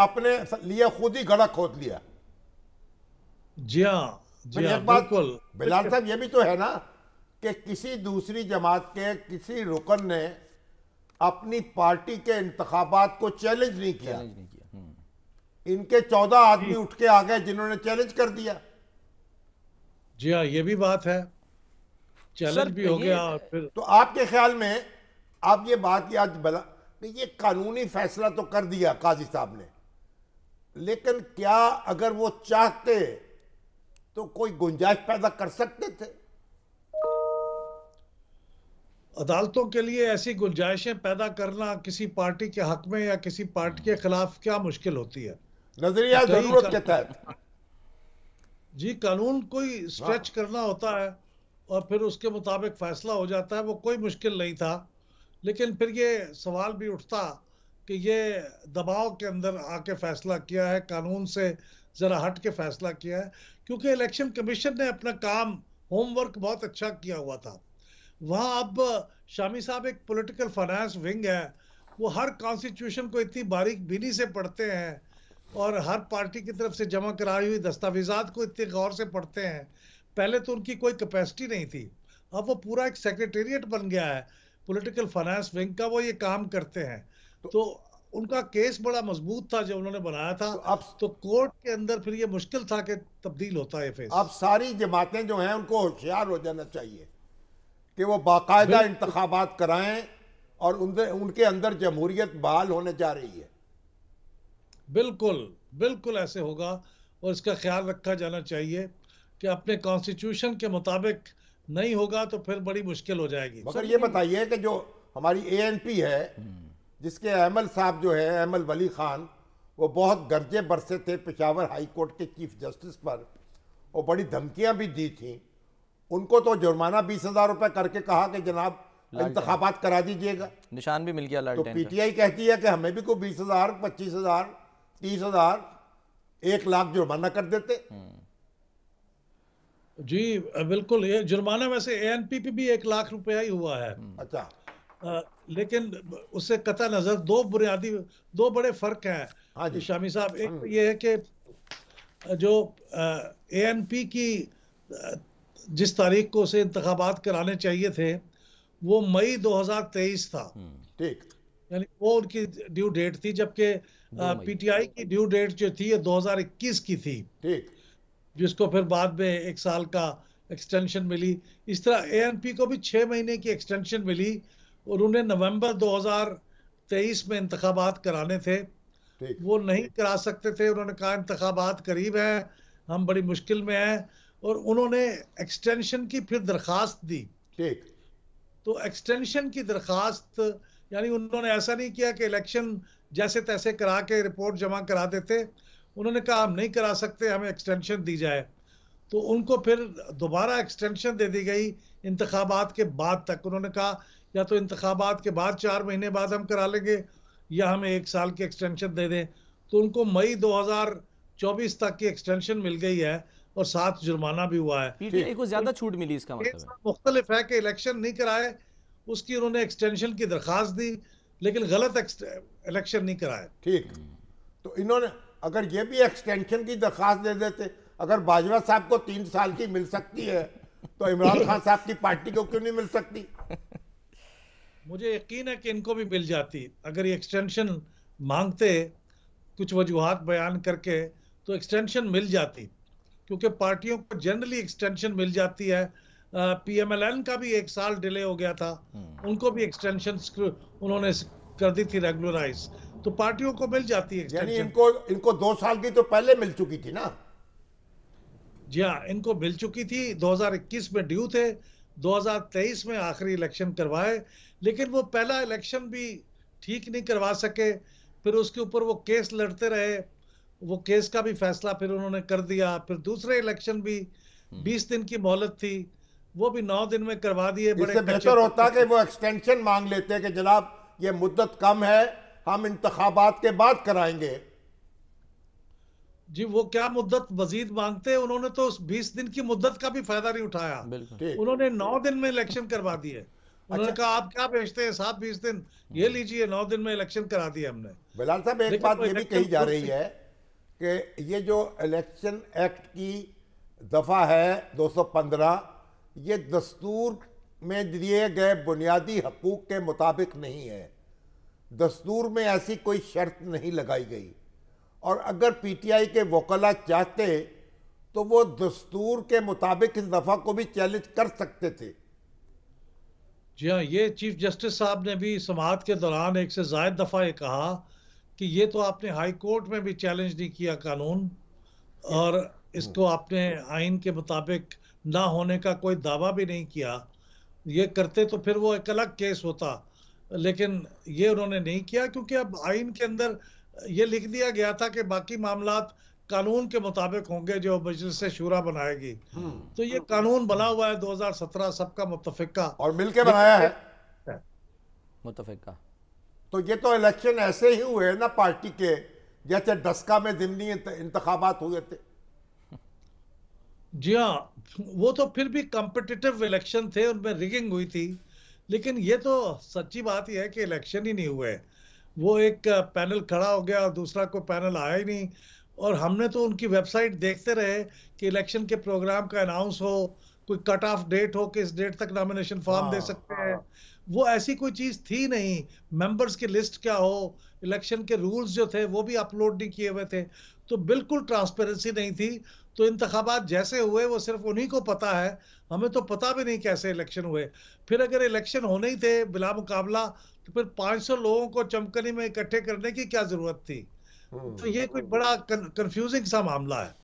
आपने लिए खुद ही गड़ा खोद लिया जी हाँ जी हाँ बिल्कुल बिलाल साहब ये भी तो है ना कि किसी दूसरी जमात के किसी रुकन ने अपनी पार्टी के इंतखाबात को चैलेंज नहीं किया चैलेंज नहीं किया हम्म। इनके चौदह आदमी उठ के आ गए जिन्होंने चैलेंज कर दिया जी हाँ ये भी बात है चैलेंज भी हो गया फिर तो आपके ख्याल में आप ये बात याद बला ये कानूनी फैसला तो कर दिया काजी साहब ने लेकिन क्या अगर वो चाहते तो कोई गुंजाइश पैदा कर सकते थे अदालतों के लिए ऐसी गुंजाइशें पैदा करना किसी पार्टी के हक में या किसी पार्टी के खिलाफ क्या मुश्किल होती है नजरिया अच्छा, जरूरत के तहत जी कानून कोई स्ट्रेच हाँ। करना होता है और फिर उसके मुताबिक फैसला हो जाता है वो कोई मुश्किल नहीं था लेकिन फिर ये सवाल भी उठता कि ये दबाव के अंदर आके फैसला किया है कानून से ज़रा हट के फैसला किया है क्योंकि इलेक्शन कमीशन ने अपना काम होमवर्क बहुत अच्छा किया हुआ था वहाँ अब शामी साहब एक पॉलिटिकल फाइनेंस विंग है वो हर कॉन्स्टिट्यूशन को इतनी बारीक बीनी से पढ़ते हैं और हर पार्टी की तरफ से जमा कराई हुई दस्तावेजात को इतने गौर से पढ़ते हैं पहले तो उनकी कोई कैपेसिटी नहीं थी अब वो पूरा एक सेक्रेटेरिएट बन गया है पॉलिटिकल फाइनेंस विंग का वो ये काम करते हैं तो, तो उनका केस बड़ा मजबूत था जो उन्होंने बनाया था तो अब तो कोर्ट के अंदर फिर ये मुश्किल था कि तब्दील होता है फेस अब सारी जमातें जो हैं उनको होशियार हो जाना चाहिए कि वो बाकायदा इंतबात कराएं और उनके अंदर जमहूरियत बहाल होने जा रही है बिल्कुल बिल्कुल ऐसे होगा और इसका ख्याल रखा जाना चाहिए कि अपने कॉन्स्टिट्यूशन के मुताबिक नहीं होगा तो फिर बड़ी मुश्किल हो जाएगी मगर ये बताइए कि जो हमारी ए है हम्म। जिसके अहमल साहब जो है अहमल वली ख़ान वो बहुत गर्जे बरसे थे पेशावर हाई कोर्ट के चीफ जस्टिस पर और बड़ी धमकियां भी दी थी उनको तो जुर्माना बीस हज़ार रुपये करके कहा कि जनाब इंतबात करा दीजिएगा निशान भी मिल गया तो पीटीआई कहती है कि हमें भी कोई बीस हज़ार पच्चीस हज़ार तीस हज़ार एक लाख जुर्माना कर देते जी बिल्कुल जुर्माना वैसे एएनपी पे भी एक लाख रुपया ही हुआ है अच्छा लेकिन उससे कता नजर दो बुनियादी दो बड़े फर्क हैं हाँ शामी साहब एक तो हम्म। ये है कि जो ए एन पी की जिस तारीख को उसे इंतबात कराने चाहिए थे वो मई 2023 था हम्म, ठीक यानी वो उनकी ड्यू डेट थी जबकि पीटीआई की ड्यू डेट जो थी ये 2021 की थी ठीक जिसको फिर बाद में एक साल का एक्सटेंशन मिली इस तरह एएनपी को भी छः महीने की एक्सटेंशन मिली और उन्हें नवंबर 2023 में इंतबात कराने थे वो नहीं करा सकते थे उन्होंने कहा इंतबात करीब है हम बड़ी मुश्किल में हैं और उन्होंने एक्सटेंशन की फिर दरखास्त दी ठीक तो एक्सटेंशन की दरखास्त यानी उन्होंने ऐसा नहीं किया कि इलेक्शन जैसे तैसे करा के रिपोर्ट जमा करा देते उन्होंने कहा हम नहीं करा सकते हमें एक्सटेंशन दी जाए तो उनको फिर दोबारा एक्सटेंशन दे दी गई इंतबात के बाद तक उन्होंने कहा या तो इंतबात के बाद चार महीने बाद हम करा लेंगे या हमें एक साल की एक्सटेंशन दे दें तो उनको मई 2024 तक की एक्सटेंशन मिल गई है और साथ जुर्माना भी हुआ है को ज्यादा छूट मिली इसका मतलब मुख्तलिफ है कि इलेक्शन नहीं कराए उसकी उन्होंने एक्सटेंशन की दरखास्त दी लेकिन गलत इलेक्शन नहीं कराए ठीक तो इन्होंने अगर ये भी एक्सटेंशन की दरखास्त दे देते अगर बाजवा साहब को तीन साल की मिल सकती है तो इमरान खान साहब की पार्टी को क्यों नहीं मिल सकती मुझे यकीन है कि इनको भी मिल जाती अगर ये एक्सटेंशन मांगते कुछ वजूहत बयान करके तो एक्सटेंशन मिल जाती क्योंकि पार्टियों को जनरली एक्सटेंशन मिल जाती है पीएमएलएन का भी एक साल डिले हो गया था हम्म। उनको भी एक्सटेंशन उन्होंने कर दी थी रेगुलराइज तो पार्टियों को मिल जाती है इनको इनको दो साल की तो पहले मिल चुकी थी ना जी हाँ इनको मिल चुकी थी 2021 में ड्यू थे 2023 में आखिरी इलेक्शन करवाए लेकिन वो पहला इलेक्शन भी ठीक नहीं करवा सके फिर उसके ऊपर वो केस लड़ते रहे वो केस का भी फैसला फिर उन्होंने कर दिया फिर दूसरे इलेक्शन भी हम्म। बीस दिन की मोहलत थी वो भी नौ दिन में करवा दिए बड़े बेहतर होता कि वो एक्सटेंशन मांग लेते कि जनाब ये मुद्दत कम है हम इंतबात के बाद कराएंगे जी वो क्या मुद्दत मजीद मांगते उन्होंने तो बीस दिन की मुद्दत का भी फायदा नहीं उठाया उन्होंने नौ दिन में इलेक्शन करवा दिए उन्होंने अच्छा। कहा आप क्या भेजते हैं सात बीस दिन ये हाँ। लीजिए नौ दिन में इलेक्शन करा दिया हमने बिलाल साहब एक बात तो ये भी कही जा तो रही है कि ये जो इलेक्शन एक्ट की दफ़ा है पंद्रह ये दस्तूर में दिए गए बुनियादी हकूक के मुताबिक नहीं है दस्तूर में ऐसी कोई शर्त नहीं लगाई गई और अगर पीटीआई के वकला चाहते तो वो दस्तूर के मुताबिक इस दफा को भी चैलेंज कर सकते थे जी हाँ ये चीफ जस्टिस साहब ने भी समात के दौरान एक से जायद दफा ये कहा कि ये तो आपने हाई कोर्ट में भी चैलेंज नहीं किया कानून और इसको आपने आइन के मुताबिक ना होने का कोई दावा भी नहीं किया ये करते तो फिर वो एक अलग केस होता लेकिन ये उन्होंने नहीं किया क्योंकि अब आइन के अंदर ये लिख दिया गया था कि बाकी मामला कानून के मुताबिक होंगे जो मजलिस शूरा बनाएगी हम्म। तो ये कानून बना हुआ है 2017 सबका मुतफिका और मिलके बनाया है, मुतफिका तो ये तो इलेक्शन ऐसे ही हुए ना पार्टी के जैसे डस्का में जिमनी इंतखाबात हुए थे जी हाँ वो तो फिर भी कॉम्पिटिटिव इलेक्शन थे उनमें रिगिंग हुई थी लेकिन ये तो सच्ची बात यह है कि इलेक्शन ही नहीं हुए वो एक पैनल खड़ा हो गया और दूसरा कोई पैनल आया ही नहीं और हमने तो उनकी वेबसाइट देखते रहे कि इलेक्शन के प्रोग्राम का अनाउंस हो कोई कट ऑफ डेट हो कि इस डेट तक नॉमिनेशन फॉर्म दे हाँ, सकते हैं हाँ। वो ऐसी कोई चीज थी नहीं मेंबर्स की लिस्ट क्या हो इलेक्शन के रूल्स जो थे वो भी अपलोड नहीं किए हुए थे तो बिल्कुल ट्रांसपेरेंसी नहीं थी तो इंतबात जैसे हुए वो सिर्फ उन्हीं को पता है हमें तो पता भी नहीं कैसे इलेक्शन हुए फिर अगर इलेक्शन होने ही थे बिला मुकाबला तो फिर 500 लोगों को चमकनी में इकट्ठे करने की क्या जरूरत थी हम्म, तो ये कोई हम्म। बड़ा कंफ्यूजिंग सा मामला है